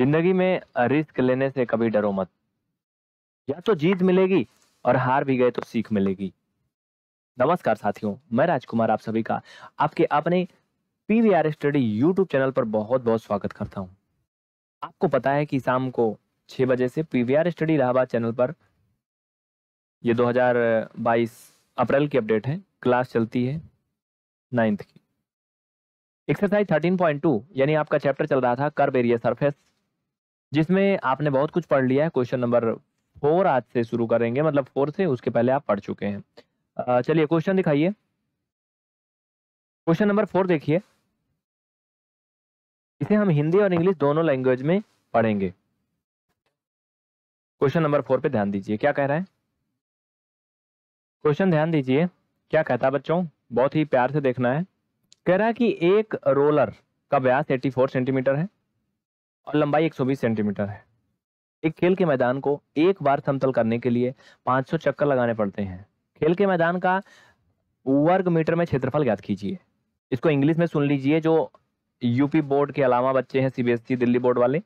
जिंदगी में रिस्क लेने से कभी डरो मत या तो जीत मिलेगी और हार भी गए तो सीख मिलेगी नमस्कार साथियों मैं राजकुमार आप सभी का आपके अपने P V R study YouTube channel पर बहुत बहुत स्वागत करता हूँ आपको पता है कि शाम को छह बजे से P V R study Allahabad channel पर ये 2022 अप्रैल की अपडेट है क्लास चलती है नाइन्थ की एक्सरसाइज 13.2 यानी आपका चैप्टर चल रहा था कर्व एरिया सरफेस जिसमें आपने बहुत कुछ पढ़ लिया है क्वेश्चन नंबर फोर आज से शुरू करेंगे मतलब फोर से उसके पहले आप पढ़ चुके हैं चलिए क्वेश्चन दिखाइए क्वेश्चन नंबर फोर देखिए इसे हम हिंदी और इंग्लिश दोनों लैंग्वेज में पढ़ेंगे क्वेश्चन नंबर फोर पे ध्यान दीजिए क्या कह रहा है क्वेश्चन ध्यान दीजिए क्या कहता है बच्चों बहुत ही प्यार से देखना है कह रहा है कि एक रोलर का व्यास 84 सेंटीमीटर है और लंबाई 120 सेंटीमीटर है एक खेल के मैदान को एक बार समतल करने के लिए 500 चक्कर लगाने पड़ते हैं खेल के मैदान का वर्ग मीटर में क्षेत्रफल ज्ञात कीजिए इसको इंग्लिश में सुन लीजिए जो यूपी बोर्ड के अलावा बच्चे हैं सीबीएसई e, दिल्ली बोर्ड वाले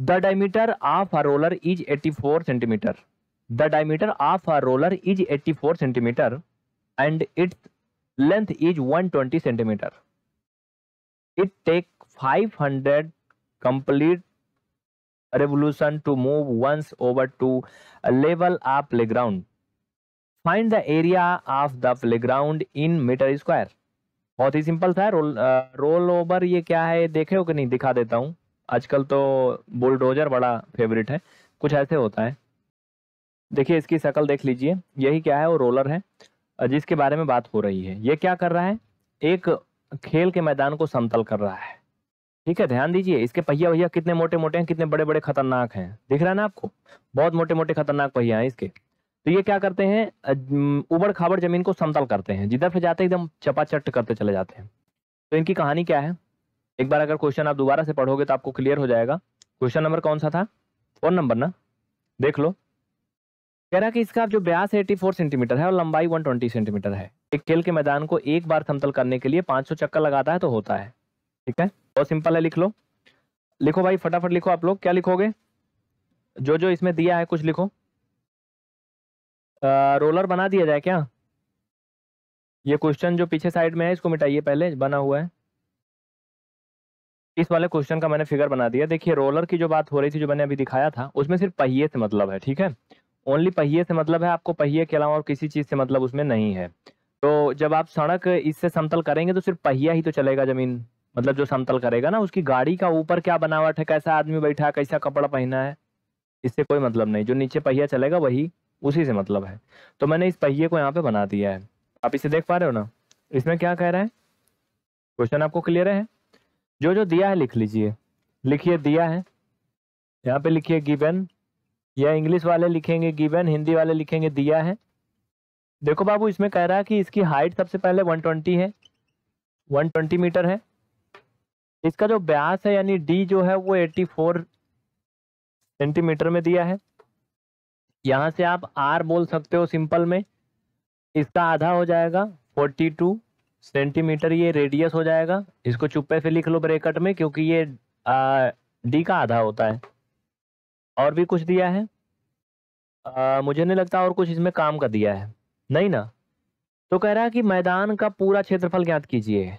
the diameter of a roller is 84 centimetre the diameter of a roller is 84 centimetre and its length is 120 centimetre it take 500 hundred complete revolution to move once over to a level a playground find the area of the playground in meter square बहुत ही simple था roll roll over ये क्या है देखे हो कि नहीं दिखा देता हूँ आजकल तो बुलडोजर बड़ा फेवरेट है कुछ ऐसे होता है देखिए इसकी शकल देख लीजिए यही क्या है वो रोलर है जिसके बारे में बात हो रही है ये क्या कर रहा है एक खेल के मैदान को समतल कर रहा है ठीक है ध्यान दीजिए इसके पहिया वहिया कितने मोटे मोटे हैं कितने बड़े बड़े खतरनाक हैं दिख रहा है ना आपको बहुत मोटे मोटे खतरनाक पहिया हैं इसके तो ये क्या करते हैं उबड़ खाबड़ जमीन को समतल करते हैं जिधर से जाते हैं एकदम चपाचट करते चले जाते हैं तो इनकी कहानी क्या है एक बार अगर क्वेश्चन आप दोबारा से पढ़ोगे तो आपको क्लियर हो जाएगा क्वेश्चन नंबर कौन सा था फोन नंबर ना देख लो कह रहा कि इसका जो ब्यास एटी फोर सेंटीमीटर है और लंबाई वन ट्वेंटी सेंटीमीटर है एक खेल के मैदान को एक बार समतल करने के लिए पाँच सौ चक्कर लगाता है तो होता है ठीक है बहुत सिंपल है लिख लो लिखो भाई फटाफट लिखो आप लोग क्या लिखोगे जो जो इसमें दिया है कुछ लिखो आ, रोलर बना दिया जाए क्या ये क्वेश्चन जो पीछे साइड में है इसको मिटाइए पहले बना हुआ है इस वाले क्वेश्चन का मैंने फिगर बना दिया देखिए रोलर की जो बात हो रही थी जो मैंने अभी दिखाया था उसमें सिर्फ पहिए से मतलब है ठीक है ओनली पहिए से मतलब है आपको पहिए के अलावा और किसी चीज़ से मतलब उसमें नहीं है तो जब आप सड़क इससे समतल करेंगे तो सिर्फ पहिया ही तो चलेगा जमीन मतलब जो समतल करेगा ना उसकी गाड़ी का ऊपर क्या बनावट है कैसा आदमी बैठा है कैसा कपड़ा पहना है इससे कोई मतलब नहीं जो नीचे पहिया चलेगा वही उसी से मतलब है तो मैंने इस पहिए को यहाँ पे बना दिया है आप इसे देख पा रहे हो ना इसमें क्या कह रहे हैं क्वेश्चन आपको क्लियर है जो जो दिया है लिख लीजिए लिखिए दिया है यहाँ पे लिखिए गिवन या इंग्लिश वाले लिखेंगे गिवन हिंदी वाले लिखेंगे दिया है देखो बाबू इसमें कह रहा है कि इसकी हाइट सबसे पहले 120 है 120 मीटर है इसका जो ब्यास है यानी डी जो है वो 84 सेंटीमीटर में दिया है यहाँ से आप आर बोल सकते हो सिंपल में इसका आधा हो जाएगा 42 सेंटीमीटर ये रेडियस हो जाएगा इसको चुप्पे से लिख लो ब्रेकट में क्योंकि ये डी का आधा होता है और भी कुछ दिया है आ, मुझे नहीं लगता और कुछ इसमें काम का दिया है नहीं ना तो कह रहा है कि मैदान का पूरा क्षेत्रफल ज्ञात कीजिए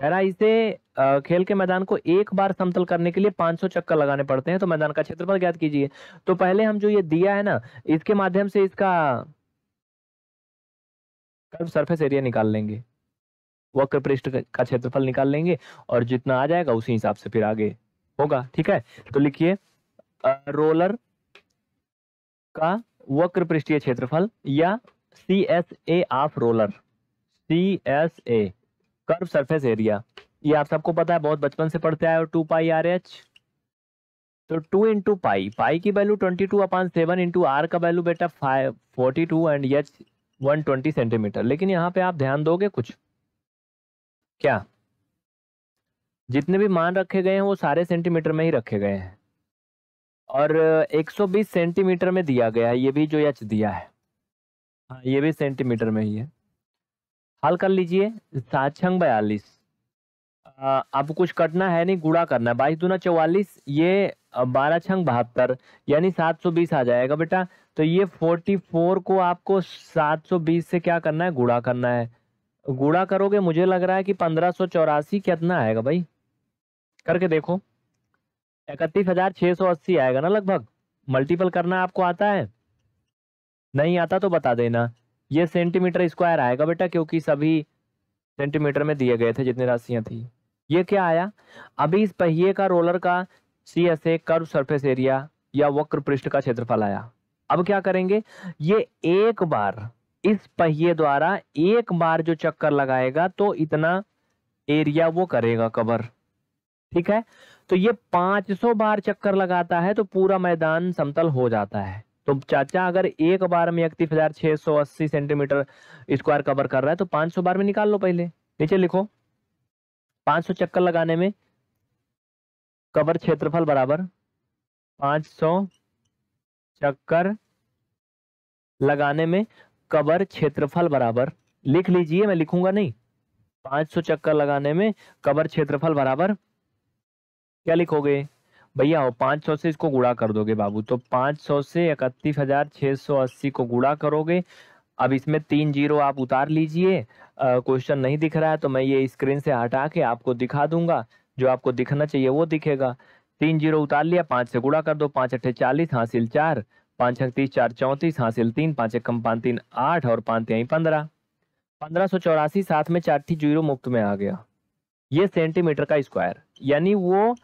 कह रहा इसे खेल के मैदान को एक बार समतल करने के लिए 500 चक्कर लगाने पड़ते हैं तो मैदान का क्षेत्रफल ज्ञात कीजिए तो पहले हम जो ये दिया है ना इसके माध्यम से इसका कर्व सरफेस एरिया निकाल लेंगे वक्र पृष्ठ का क्षेत्रफल निकाल लेंगे और जितना आ जाएगा उसी हिसाब से फिर आगे होगा ठीक है तो लिखिए रोलर का वक्र पृष्ठीय क्षेत्रफल या C S A of roller C S A curve surface area ये आप सबको पता है बहुत बचपन से पढ़ते आए हो टू पाई आर एच तो टू इंटू पाई पाई की value twenty two upon seven into R का वैल्यू बेटा five forty two and H one twenty centimetre लेकिन यहाँ पे आप ध्यान दोगे कुछ क्या जितने भी मान रखे गए हैं वो सारे सेंटीमीटर में ही रखे गए हैं और 120 सेंटीमीटर में दिया गया है ये भी जो यच दिया है हाँ ये भी सेंटीमीटर में ही है हल कर लीजिए सात छंग बयालीस आपको कुछ कटना है नहीं गुड़ा करना है बाईस दूना चौवालीस ये बारह छंग बहत्तर यानी सात सौ बीस आ जाएगा बेटा तो ये फोर्टी फोर को आपको सात सौ बीस से क्या करना है गुड़ा करना है गुड़ा करोगे मुझे लग रहा है कि पंद्रह सौ चौरासी कितना आएगा भाई करके देखो इकतीस हजार छः सौ अस्सी आएगा ना लगभग मल्टीपल करना आपको आता है नहीं आता तो बता देना ये सेंटीमीटर स्क्वायर आएगा बेटा क्योंकि सभी सेंटीमीटर में दिए गए थे जितनी राशियां थी ये क्या आया अभी इस पहिए का रोलर का C S A curve surface area या वक्र पृष्ठ का क्षेत्रफल आया अब क्या करेंगे ये एक बार इस पहिए द्वारा एक बार जो चक्कर लगाएगा तो इतना एरिया वो करेगा कवर ठीक है तो ये 500 बार चक्कर लगाता है तो पूरा मैदान समतल हो जाता है तो चाचा अगर एक बार में इकतीस हजार छह सौ अस्सी सेंटीमीटर स्क्वायर कवर कर रहा है तो पांच सौ बार में निकाल लो पहले नीचे लिखो पांच सौ चक्कर लगाने में कवर क्षेत्रफल बराबर पांच सौ चक्कर लगाने में कवर क्षेत्रफल बराबर लिख लीजिए मैं लिखूंगा नहीं पांच सौ चक्कर लगाने में कवर क्षेत्रफल बराबर क्या लिखोगे भैया हो पाँच सौ से इसको गुड़ा कर दोगे बाबू तो पाँच सौ से इकतीस हज़ार छः सौ अस्सी को गुड़ा करोगे अब इसमें तीन जीरो आप उतार लीजिए क्वेश्चन नहीं दिख रहा है तो मैं ये स्क्रीन से हटा के आपको दिखा दूंगा जो आपको दिखना चाहिए वो दिखेगा तीन जीरो उतार लिया पाँच से गुड़ा कर दो पाँच अट्ठे चालीस हासिल चार पाँच छत्तीस चार चौंतीस हासिल तीन पाँच कम पाँच तीन आठ और पाँच तीन पंद्रह पंद्रह सौ चौरासी साथ में चार जीरो मुफ्त में आ गया ये सेंटीमीटर का स्क्वायर यानी वो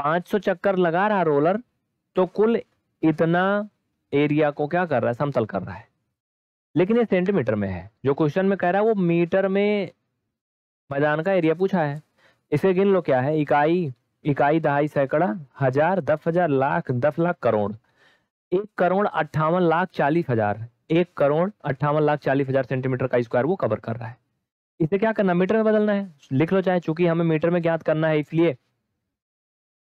500 चक्कर लगा रहा रोलर तो कुल इतना एरिया को क्या कर रहा है समतल कर रहा है लेकिन ये सेंटीमीटर में है जो क्वेश्चन में कह रहा है वो मीटर में मैदान का एरिया पूछा है इसे गिन लो क्या है इकाई इकाई दहाई सैकड़ा हजार दस हजार लाख दस लाख करोड़ एक करोड़ अट्ठावन लाख चालीस हजार एक करोड़ अट्ठावन लाख चालीस हजार सेंटीमीटर का स्क्वायर वो कवर कर रहा है इसे क्या करना मीटर में बदलना है लिख लो चाहे चूंकि हमें मीटर में ज्ञात करना है इसलिए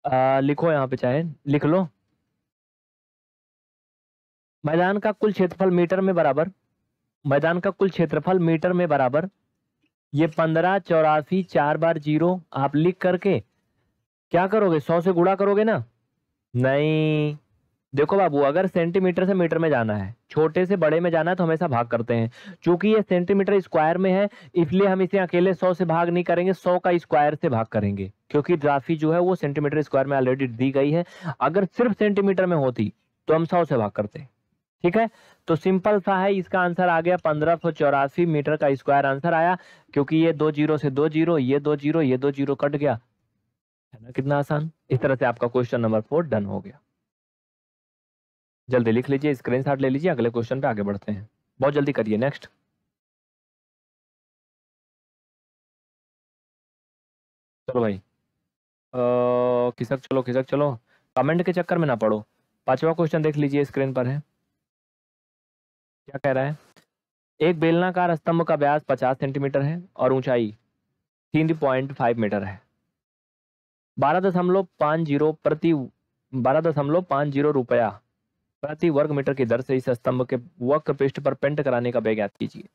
आ, लिखो यहाँ पे चाहे लिख लो मैदान का कुल क्षेत्रफल मीटर में बराबर मैदान का कुल क्षेत्रफल मीटर में बराबर ये पंद्रह चौरासी चार बार जीरो आप लिख करके क्या करोगे सौ से गुड़ा करोगे ना नहीं देखो बाबू अगर सेंटीमीटर से मीटर में जाना है छोटे से बड़े में जाना है तो हमेशा भाग करते हैं चूंकि ये सेंटीमीटर स्क्वायर में है इसलिए हम इसे अकेले सौ से भाग नहीं करेंगे सौ का स्क्वायर से भाग करेंगे क्योंकि राशि जो है वो सेंटीमीटर स्क्वायर में ऑलरेडी दी गई है अगर सिर्फ सेंटीमीटर में होती तो हम सौ से भाग करते ठीक है तो सिंपल सा है इसका आंसर आ गया पंद्रह सौ चौरासी मीटर का स्क्वायर आंसर आया क्योंकि ये दो जीरो से दो जीरो ये दो जीरो ये दो जीरो कट गया है ना कितना आसान इस तरह से आपका क्वेश्चन नंबर फोर डन हो गया जल्दी लिख लीजिए स्क्रीनशॉट ले लीजिए अगले क्वेश्चन पे आगे बढ़ते हैं बहुत जल्दी करिए नेक्स्ट चलो भाई खिसक चलो खिसक चलो कमेंट के चक्कर में ना पढ़ो पांचवा क्वेश्चन देख लीजिए स्क्रीन पर है क्या कह रहा है एक बेलनाकार स्तंभ का व्यास 50 सेंटीमीटर है और ऊंचाई तीन पॉइंट फाइव मीटर है बारह दशमलव पाँच जीरो प्रति बारह दशमलव पाँच जीरो रुपया प्रति वर्ग मीटर की दर से इस स्तंभ के वक्र पृष्ठ पर पेंट कराने का बेग याद कीजिए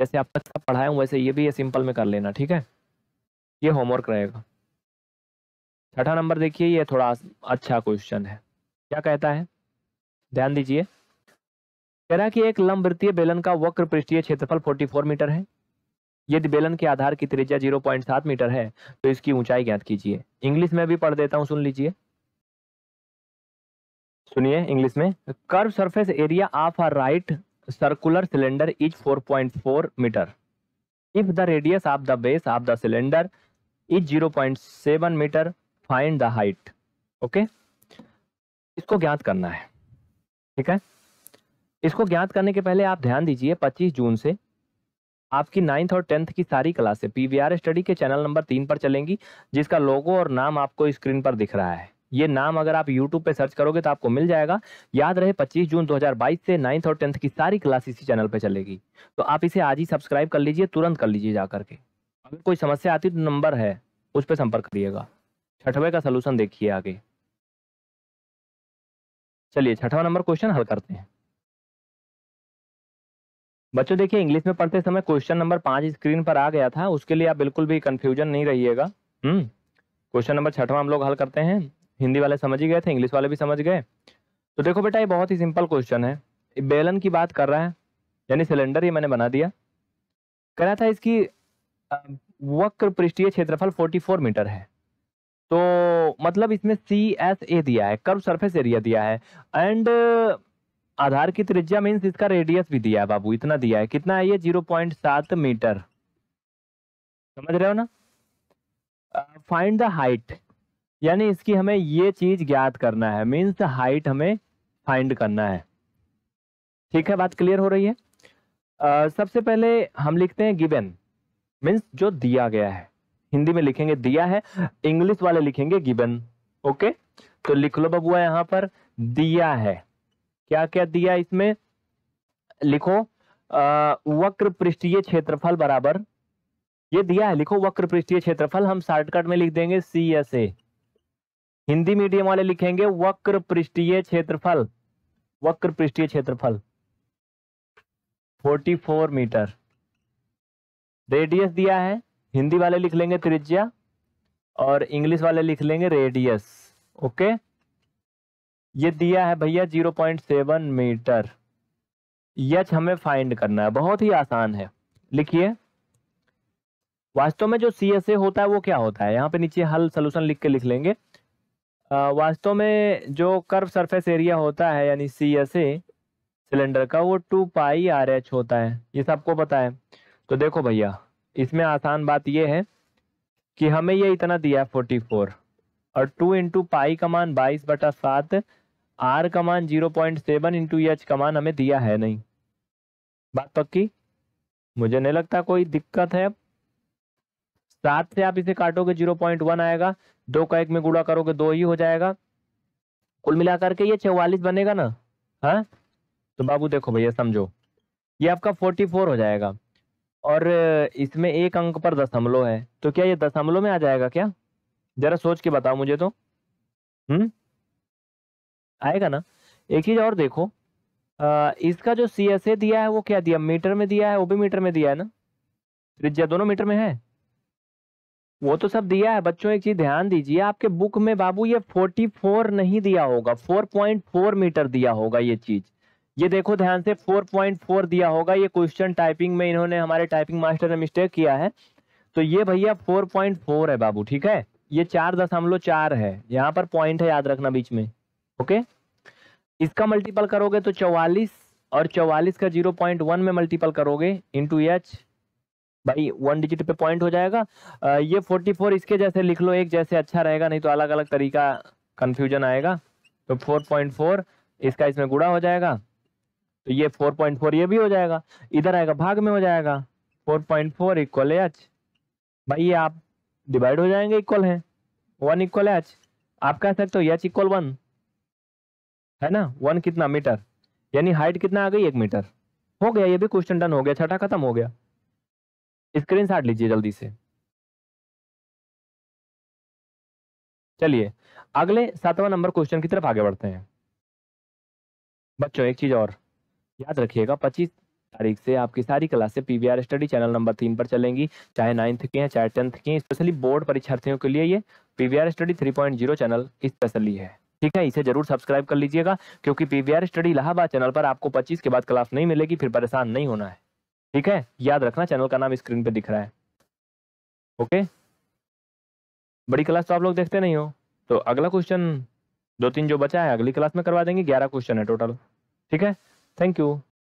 जैसे आप पढ़ाया हूँ वैसे ये भी ये सिंपल में कर लेना ठीक है ये होमवर्क रहेगा छठा नंबर देखिए ये थोड़ा अच्छा क्वेश्चन है क्या कहता है ध्यान दीजिए कह रहा है कि एक लंब वृत्तीय बेलन का वक्र पृष्ठीय क्षेत्रफल 44 मीटर है यदि बेलन के आधार की त्रिज्या 0.7 मीटर है तो इसकी ऊंचाई ज्ञात कीजिए इंग्लिश में भी पढ़ देता हूं सुन लीजिए सुनिए इंग्लिश में curve surface area of a right circular cylinder is 4.4 metre if the radius of the base of the cylinder is 0.7 metre find the height okay इसको ज्ञात करना है ठीक है इसको ज्ञात करने के पहले आप ध्यान दीजिए 25 जून से आपकी नाइन्थ और टेंथ की सारी क्लासे पी वी आर स्टडी के चैनल नंबर तीन पर चलेंगी जिसका लोगो और नाम आपको स्क्रीन पर दिख रहा है ये नाम अगर आप YouTube पे सर्च करोगे तो आपको मिल जाएगा याद रहे 25 जून 2022 से नाइन्थ और टेंथ की सारी क्लास इसी चैनल पे चलेगी तो आप इसे आज ही सब्सक्राइब कर लीजिए तुरंत कर लीजिए जा करके अगर कोई समस्या आती तो नंबर है उस पर संपर्क करिएगा छठवे का सोलूशन देखिए आगे चलिए छठवा नंबर क्वेश्चन हल करते हैं बच्चों देखिए इंग्लिश में पढ़ते समय क्वेश्चन नंबर पांच स्क्रीन पर आ गया था उसके लिए आप बिल्कुल भी कंफ्यूजन नहीं रहिएगा हम्म क्वेश्चन नंबर छठवा हम लोग हल करते हैं हिंदी वाले समझ ही गए थे इंग्लिश वाले भी समझ गए तो देखो बेटा ये बहुत ही सिंपल क्वेश्चन है बेलन की बात कर रहा है यानी सिलेंडर ये मैंने बना दिया कह रहा था इसकी वक्र पृष्ठीय क्षेत्रफल 44 मीटर है तो मतलब इसमें सी एस ए दिया है कर्व सरफेस एरिया दिया है एंड uh, आधार की त्रिज्या मीन्स इसका रेडियस भी दिया है बाबू इतना दिया है कितना है ये जीरो पॉइंट सात मीटर समझ रहे हो ना फाइंड द हाइट यानी इसकी हमें ये चीज ज्ञात करना है मीन्स हाइट हमें फाइंड करना है ठीक है बात क्लियर हो रही है uh, सबसे पहले हम लिखते हैं गिवेन मीन्स जो दिया गया है हिंदी में लिखेंगे दिया है इंग्लिश वाले लिखेंगे गिबन ओके तो लिख लो बबुआ यहां पर दिया है क्या क्या दिया इसमें लिखो आ, वक्र पृष्ठीय क्षेत्रफल बराबर ये दिया है लिखो वक्र पृष्ठीय क्षेत्रफल हम शॉर्टकट में लिख देंगे C S A Hindi medium वाले लिखेंगे वक्र पृष्ठीय क्षेत्रफल वक्र पृष्ठीय क्षेत्रफल 44 मीटर रेडियस दिया है हिंदी वाले लिख लेंगे त्रिज्या और इंग्लिश वाले लिख लेंगे रेडियस ओके ये दिया है भैया 0.7 मीटर यच हमें फाइंड करना है बहुत ही आसान है लिखिए वास्तव में जो सी एस ए होता है वो क्या होता है यहाँ पे नीचे हल सोल्यूशन लिख के लिख लेंगे वास्तव में जो कर्व सरफेस एरिया होता है यानी सी एस ए सिलेंडर का वो टू पाई आर एच होता है ये सबको पता है तो देखो भैया इसमें आसान बात यह है कि हमें ये इतना दिया है फोर्टी फोर और टू इंटू पाई का मान बाईस बटा सात आर का मान zero point seven into H का मान हमें दिया है नहीं बात पक्की मुझे नहीं लगता कोई दिक्कत है सात से आप इसे काटोगे जीरो पॉइंट वन आएगा दो का एक में गुड़ा करोगे दो ही हो जाएगा कुल मिलाकर के ये चौवालीस बनेगा ना हाँ तो बाबू देखो भैया समझो ये आपका फोर्टी फोर हो जाएगा और इसमें एक अंक पर दशमलव है तो क्या ये दशमलव में आ जाएगा क्या जरा सोच के बताओ मुझे तो हम्म आएगा ना एक चीज और देखो आ, इसका जो सी एस ए दिया है वो क्या दिया मीटर में दिया है वो भी मीटर में दिया है ना त्रिज्या दोनों मीटर में है वो तो सब दिया है बच्चों एक चीज ध्यान दीजिए आपके बुक में बाबू ये 44 नहीं दिया होगा 4.4 मीटर दिया होगा ये चीज ये देखो ध्यान से 4.4 दिया होगा ये क्वेश्चन टाइपिंग में इन्होंने हमारे टाइपिंग मास्टर ने मिस्टेक किया है तो ये भैया 4.4 है बाबू ठीक है ये चार दशमलव चार है यहाँ पर पॉइंट है याद रखना बीच में ओके इसका मल्टीपल करोगे तो चौवालीस और चौवालीस का जीरो पॉइंट वन में मल्टीपल करोगे टू एच भाई वन डिजिट पे पॉइंट हो जाएगा आ, ये फोर्टी फोर इसके जैसे लिख लो एक जैसे अच्छा रहेगा नहीं तो अलग अलग तरीका कन्फ्यूजन आएगा तो फोर पॉइंट फोर इसका इसमें गुड़ा हो जाएगा तो ये 4.4 ये भी हो जाएगा इधर आएगा भाग में हो जाएगा 4.4 पॉइंट फोर इक्वल एच भाई ये आप डिवाइड हो जाएंगे इक्वल है वन इक्वल एच आप कह सकते हो एच इक्वल वन है ना वन कितना मीटर यानी हाइट कितना आ गई एक मीटर हो गया ये भी क्वेश्चन डन हो गया छठा खत्म हो गया स्क्रीन साट लीजिए जल्दी से चलिए अगले सातवां नंबर क्वेश्चन की तरफ आगे बढ़ते हैं बच्चों एक चीज और याद रखिएगा पच्चीस तारीख से आपकी सारी क्लासें पीवीआर स्टडी चैनल नंबर तीन पर चलेंगी चाहे नाइन्थ के हैं चाहे टेंथ के हैं स्पेशली बोर्ड परीक्षार्थियों के लिए ये पीवीआर स्टडी 3.0 चैनल स्पेशली है ठीक है इसे जरूर सब्सक्राइब कर लीजिएगा क्योंकि पीवीआर स्टडी इलाहाबाद चैनल पर आपको पच्चीस के बाद क्लास नहीं मिलेगी फिर परेशान नहीं होना है ठीक है याद रखना चैनल का नाम स्क्रीन पर दिख रहा है ओके बड़ी क्लास तो आप लोग देखते नहीं हो तो अगला क्वेश्चन दो तीन जो बचा है अगली क्लास में करवा देंगे ग्यारह क्वेश्चन है टोटल ठीक है Thank you.